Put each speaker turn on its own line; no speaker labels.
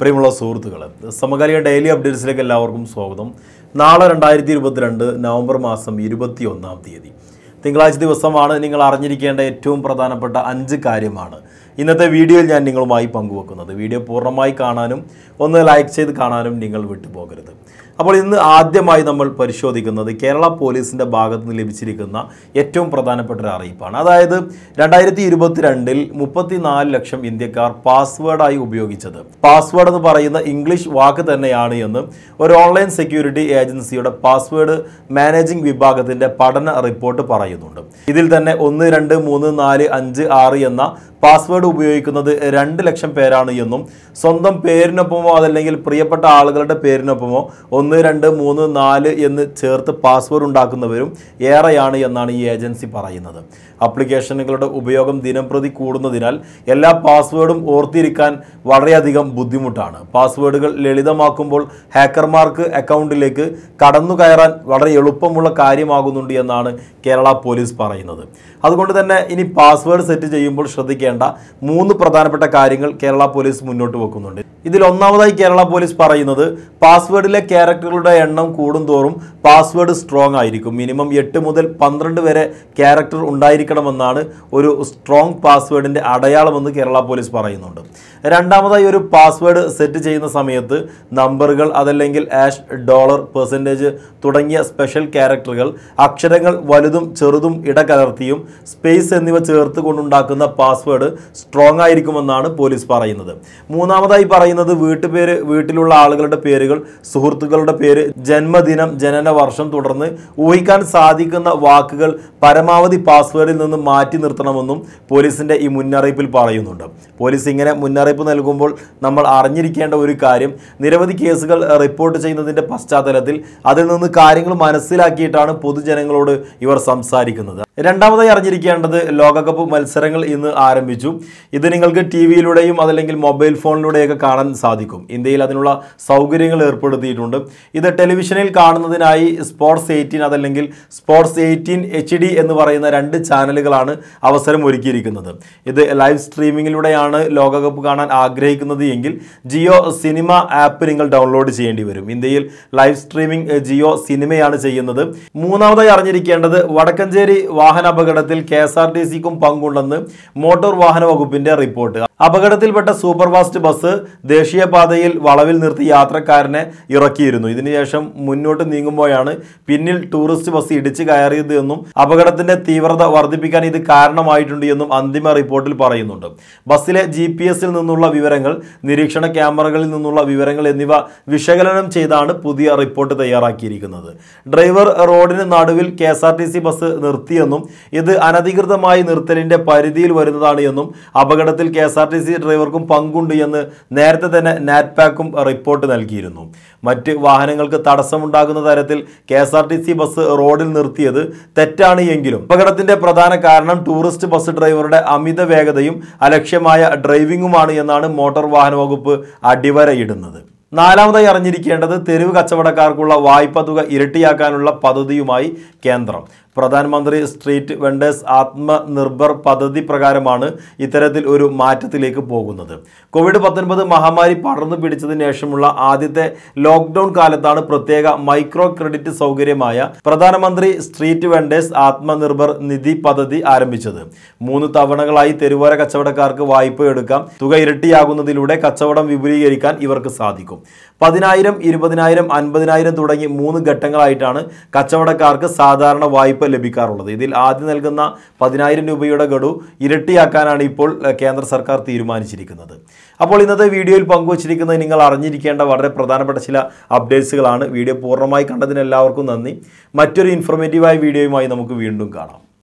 പ്രിയമുള്ള സുഹൃത്തുക്കളെ സമകാലിക ഡെയിലി അപ്ഡേറ്റ്സിലേക്ക് എല്ലാവർക്കും സ്വാഗതം നാളെ രണ്ടായിരത്തി ഇരുപത്തിരണ്ട് നവംബർ മാസം ഇരുപത്തി ഒന്നാം തീയതി തിങ്കളാഴ്ച ദിവസമാണ് നിങ്ങൾ അറിഞ്ഞിരിക്കേണ്ട ഏറ്റവും പ്രധാനപ്പെട്ട അഞ്ച് കാര്യമാണ് ഇന്നത്തെ വീഡിയോയിൽ ഞാൻ നിങ്ങളുമായി പങ്കുവെക്കുന്നത് വീഡിയോ പൂർണ്ണമായി കാണാനും ഒന്ന് ലൈക്ക് ചെയ്ത് കാണാനും നിങ്ങൾ വിട്ടുപോകരുത് അപ്പോൾ ഇന്ന് ആദ്യമായി നമ്മൾ പരിശോധിക്കുന്നത് കേരള പോലീസിൻ്റെ ഭാഗത്ത് നിന്ന് ലഭിച്ചിരിക്കുന്ന ഏറ്റവും പ്രധാനപ്പെട്ട ഒരു അറിയിപ്പാണ് അതായത് രണ്ടായിരത്തി ഇരുപത്തിരണ്ടിൽ നാല് ലക്ഷം ഇന്ത്യക്കാർ പാസ്വേഡായി ഉപയോഗിച്ചത് പാസ്വേഡ് എന്ന് പറയുന്ന ഇംഗ്ലീഷ് വാക്ക് തന്നെയാണ് എന്ന് ഒരു ഓൺലൈൻ സെക്യൂരിറ്റി ഏജൻസിയുടെ പാസ്വേഡ് മാനേജിംഗ് വിഭാഗത്തിൻ്റെ പഠന റിപ്പോർട്ട് പറയുന്നുണ്ട് ഇതിൽ തന്നെ ഒന്ന് രണ്ട് മൂന്ന് നാല് അഞ്ച് ആറ് എന്ന പാസ്വേഡ് ഉപയോഗിക്കുന്നത് രണ്ട് ലക്ഷം പേരാണ് എന്നും സ്വന്തം പേരിനൊപ്പമോ അതല്ലെങ്കിൽ പ്രിയപ്പെട്ട ആളുകളുടെ പേരിനൊപ്പമോ ഒന്ന് രണ്ട് മൂന്ന് നാല് എന്ന് ചേർത്ത് പാസ്വേഡ് ഉണ്ടാക്കുന്നവരും ഏറെയാണ് എന്നാണ് ഈ ഏജൻസി പറയുന്നത് അപ്ലിക്കേഷനുകളുടെ ഉപയോഗം ദിനംപ്രതി കൂടുന്നതിനാൽ എല്ലാ പാസ്വേഡും ഓർത്തിരിക്കാൻ വളരെയധികം ബുദ്ധിമുട്ടാണ് പാസ്വേഡുകൾ ലളിതമാക്കുമ്പോൾ ഹാക്കർമാർക്ക് അക്കൗണ്ടിലേക്ക് കടന്നു കയറാൻ വളരെ എളുപ്പമുള്ള കാര്യമാകുന്നുണ്ട് എന്നാണ് കേരള പോലീസ് പറയുന്നത് അതുകൊണ്ട് തന്നെ ഇനി പാസ്വേഡ് സെറ്റ് ചെയ്യുമ്പോൾ ശ്രദ്ധിക്കേണ്ട മൂന്ന് പ്രധാനപ്പെട്ട കാര്യങ്ങൾ കേരള പോലീസ് മുന്നോട്ട് വെക്കുന്നുണ്ട് ഇതിൽ ഒന്നാമതായി കേരള പോലീസ് പറയുന്നത് പാസ്വേഡിലെ ക്യാരക്ടറുകളുടെ എണ്ണം കൂടുന്തോറും പാസ്വേഡ് സ്ട്രോങ് ആയിരിക്കും മിനിമം എട്ട് മുതൽ പന്ത്രണ്ട് വരെ ക്യാരക്ടർ ഉണ്ടായിരിക്കും ഉപയോഗിക്കണമെന്നാണ് ഒരു സ്ട്രോങ് പാസ്വേഡിൻ്റെ അടയാളമെന്ന് കേരള പോലീസ് പറയുന്നുണ്ട് രണ്ടാമതായി ഒരു പാസ്വേഡ് സെറ്റ് ചെയ്യുന്ന സമയത്ത് നമ്പറുകൾ അതല്ലെങ്കിൽ ആഷ് ഡോളർ പെർസെൻറ്റേജ് തുടങ്ങിയ സ്പെഷ്യൽ ക്യാരക്ടറുകൾ അക്ഷരങ്ങൾ വലുതും ചെറുതും ഇടകലർത്തിയും സ്പേസ് എന്നിവ ചേർത്ത് കൊണ്ടുണ്ടാക്കുന്ന പാസ്വേഡ് സ്ട്രോങ് ആയിരിക്കുമെന്നാണ് പോലീസ് പറയുന്നത് മൂന്നാമതായി പറയുന്നത് വീട്ടുപേര് വീട്ടിലുള്ള ആളുകളുടെ പേരുകൾ സുഹൃത്തുക്കളുടെ പേര് ജന്മദിനം ജനന വർഷം തുടർന്ന് ഊഹിക്കാൻ സാധിക്കുന്ന വാക്കുകൾ പരമാവധി പാസ്വേഡിൽ നിന്ന് മാറ്റി നിർത്തണമെന്നും പോലീസിൻ്റെ ഈ മുന്നറിയിപ്പിൽ പറയുന്നുണ്ട് പോലീസ് ഇങ്ങനെ മുന്നറിയിപ്പ് നൽകുമ്പോൾ നമ്മൾ അറിഞ്ഞിരിക്കേണ്ട ഒരു കാര്യം നിരവധി കേസുകൾ റിപ്പോർട്ട് ചെയ്യുന്നതിൻ്റെ പശ്ചാത്തലത്തിൽ അതിൽ നിന്ന് കാര്യങ്ങൾ മനസ്സിലാക്കിയിട്ടാണ് പൊതുജനങ്ങളോട് ഇവർ സംസാരിക്കുന്നത് രണ്ടാമതായി അറിഞ്ഞിരിക്കേണ്ടത് ലോകകപ്പ് മത്സരങ്ങൾ ഇന്ന് ആരംഭിച്ചു ഇത് നിങ്ങൾക്ക് ടി വിയിലൂടെയും അതല്ലെങ്കിൽ മൊബൈൽ ഫോണിലൂടെയൊക്കെ കാണാൻ സാധിക്കും ഇന്ത്യയിൽ അതിനുള്ള സൗകര്യങ്ങൾ ഏർപ്പെടുത്തിയിട്ടുണ്ട് ഇത് ടെലിവിഷനിൽ കാണുന്നതിനായി സ്പോർട്സ് എയ്റ്റീൻ അതല്ലെങ്കിൽ സ്പോർട്സ് എയ്റ്റീൻ എച്ച് എന്ന് പറയുന്ന രണ്ട് ചാനൽ ചാനലുകളാണ് അവസരം ഒരുക്കിയിരിക്കുന്നത് ഇത് ലൈവ് സ്ട്രീമിങ്ങിലൂടെയാണ് ലോകകപ്പ് കാണാൻ ആഗ്രഹിക്കുന്നത് എങ്കിൽ ജിയോ സിനിമ ആപ്പ് നിങ്ങൾ ഡൗൺലോഡ് ചെയ്യേണ്ടി വരും ഇന്ത്യയിൽ ലൈവ് സ്ട്രീമിംഗ് ജിയോ സിനിമയാണ് ചെയ്യുന്നത് മൂന്നാമതായി അറിഞ്ഞിരിക്കേണ്ടത് വടക്കഞ്ചേരി വാഹനാപകടത്തിൽ കെ എസ് ആർ ടി സിക്കും പങ്കുണ്ടെന്ന് മോട്ടോർ വാഹന വകുപ്പിന്റെ റിപ്പോർട്ട് അപകടത്തിൽപ്പെട്ട സൂപ്പർഫാസ്റ്റ് ബസ് ദേശീയപാതയിൽ വളവിൽ നിർത്തി യാത്രക്കാരനെ ഇറക്കിയിരുന്നു ഇതിനുശേഷം മുന്നോട്ട് നീങ്ങുമ്പോഴാണ് പിന്നിൽ ടൂറിസ്റ്റ് ബസ് ഇടിച്ചു കയറിയത് എന്നും അപകടത്തിന്റെ തീവ്രത വർദ്ധിപ്പിച്ചു വർദ്ധിപ്പിക്കാൻ ഇത് കാരണമായിട്ടുണ്ട് എന്നും അന്തിമ റിപ്പോർട്ടിൽ പറയുന്നുണ്ട് ബസ്സിലെ ജി നിന്നുള്ള വിവരങ്ങൾ നിരീക്ഷണ ക്യാമറകളിൽ നിന്നുള്ള വിവരങ്ങൾ എന്നിവ വിശകലനം ചെയ്താണ് പുതിയ റിപ്പോർട്ട് തയ്യാറാക്കിയിരിക്കുന്നത് ഡ്രൈവർ റോഡിന് നടുവിൽ K S R T C bus നിർത്തിയെന്നും ഇത് അനധികൃതമായി നിർത്തലിൻ്റെ പരിധിയിൽ വരുന്നതാണ് എന്നും അപകടത്തിൽ K S R T C ഡ്രൈവർക്കും പങ്കുണ്ട് എന്ന് നേരത്തെ തന്നെ നാറ്റ്പാക്കും റിപ്പോർട്ട് നൽകിയിരുന്നു മറ്റ് വാഹനങ്ങൾക്ക് തടസ്സമുണ്ടാകുന്ന തരത്തിൽ K S R T C bus റോഡിൽ നിർത്തിയത് തെറ്റാണ് എങ്കിലും അപകടത്തിൻ്റെ പ്രധാന പ്രധാന കാരണം ടൂറിസ്റ്റ് ബസ് ഡ്രൈവറുടെ അമിത വേഗതയും അലക്ഷ്യമായ ഡ്രൈവിംഗുമാണ് എന്നാണ് മോട്ടോർ വാഹന വകുപ്പ് അടിവരയിടുന്നത് നാലാമതായി അറിഞ്ഞിരിക്കേണ്ടത് തെരുവ് കച്ചവടക്കാർക്കുള്ള വായ്പ തുക ഇരട്ടിയാക്കാനുള്ള പദ്ധതിയുമായി കേന്ദ്രം പ്രധാനമന്ത്രി സ്ട്രീറ്റ് വെണ്ടേഴ്സ് ആത്മനിർഭർ പദ്ധതി പ്രകാരമാണ് ഇത്തരത്തിൽ ഒരു മാറ്റത്തിലേക്ക് പോകുന്നത് കോവിഡ് പത്തൊൻപത് മഹാമാരി പടർന്നു പിടിച്ചതിന് ശേഷമുള്ള ആദ്യത്തെ ലോക്ക്ഡൌൺ കാലത്താണ് പ്രത്യേക മൈക്രോ ക്രെഡിറ്റ് സൗകര്യമായ പ്രധാനമന്ത്രി സ്ട്രീറ്റ് വെണ്ടേഴ്സ് ആത്മനിർഭർ നിധി പദ്ധതി ആരംഭിച്ചത് മൂന്ന് തവണകളായി തെരുവോര കച്ചവടക്കാർക്ക് വായ്പ എടുക്കാം തുക ഇരട്ടിയാകുന്നതിലൂടെ കച്ചവടം വിപുലീകരിക്കാൻ ഇവർക്ക് സാധിക്കും പതിനായിരം ഇരുപതിനായിരം അൻപതിനായിരം തുടങ്ങി മൂന്ന് ഘട്ടങ്ങളായിട്ടാണ് കച്ചവടക്കാർക്ക് സാധാരണ വായ്പ ലഭിക്കാറുള്ളത് ഇതിൽ ആദ്യം നൽകുന്ന പതിനായിരം രൂപയുടെ ഗഡു ഇരട്ടിയാക്കാനാണ് ഇപ്പോൾ കേന്ദ്ര സർക്കാർ തീരുമാനിച്ചിരിക്കുന്നത് അപ്പോൾ ഇന്നത്തെ വീഡിയോയിൽ പങ്കുവച്ചിരിക്കുന്നത് നിങ്ങൾ അറിഞ്ഞിരിക്കേണ്ട വളരെ പ്രധാനപ്പെട്ട ചില അപ്ഡേറ്റ്സുകളാണ് വീഡിയോ പൂർണ്ണമായി കണ്ടതിന് എല്ലാവർക്കും നന്ദി മറ്റൊരു ഇൻഫോർമേറ്റീവായ വീഡിയോയുമായി നമുക്ക് വീണ്ടും കാണാം